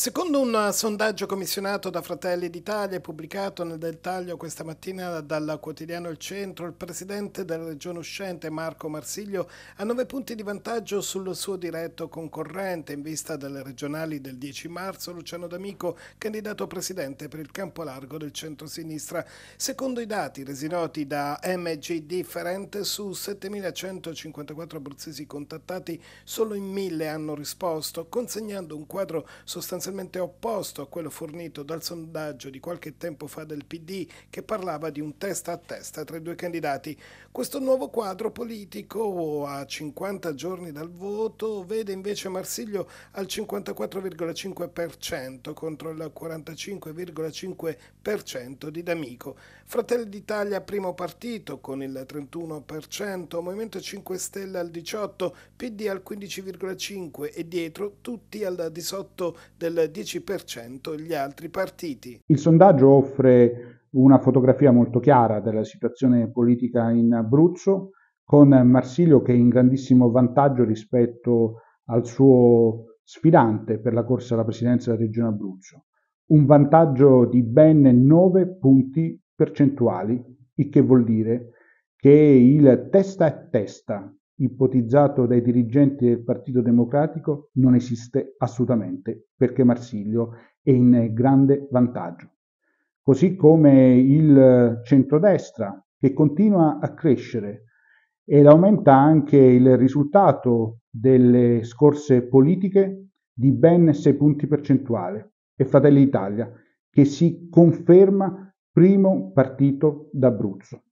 Secondo un sondaggio commissionato da Fratelli d'Italia e pubblicato nel dettaglio questa mattina dal quotidiano Il Centro, il presidente della regione uscente Marco Marsiglio ha nove punti di vantaggio sul suo diretto concorrente in vista delle regionali del 10 marzo Luciano D'Amico, candidato presidente per il campo largo del centro-sinistra. Secondo i dati resi noti da MG Differente, su 7.154 abruzzesi contattati solo in 1.000 hanno risposto, consegnando un quadro sostanzialmente sostanzialmente opposto a quello fornito dal sondaggio di qualche tempo fa del PD che parlava di un testa a testa tra i due candidati. Questo nuovo quadro politico a 50 giorni dal voto vede invece Marsiglio al 54,5% contro il 45,5% di D'Amico. Fratelli d'Italia primo partito con il 31%, Movimento 5 Stelle al 18%, PD al 15,5% e dietro tutti al di sotto del 10% gli altri partiti. Il sondaggio offre una fotografia molto chiara della situazione politica in Abruzzo, con Marsilio che è in grandissimo vantaggio rispetto al suo sfidante per la corsa alla presidenza della Regione Abruzzo. Un vantaggio di ben 9 punti percentuali, il che vuol dire che il testa a testa ipotizzato dai dirigenti del Partito Democratico non esiste assolutamente, perché Marsilio è in grande vantaggio. Così come il centrodestra, che continua a crescere ed aumenta anche il risultato delle scorse politiche di ben 6 punti percentuali, e Fratelli Italia, che si conferma primo partito d'Abruzzo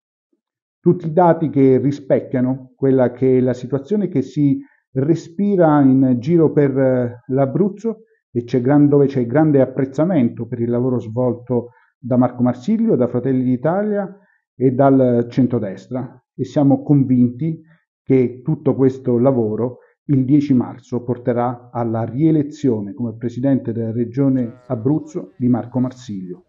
tutti i dati che rispecchiano quella che è la situazione che si respira in giro per eh, l'Abruzzo e c'è gran, dove c'è grande apprezzamento per il lavoro svolto da Marco Marsiglio, da Fratelli d'Italia e dal centrodestra e siamo convinti che tutto questo lavoro il 10 marzo porterà alla rielezione come presidente della regione Abruzzo di Marco Marsiglio.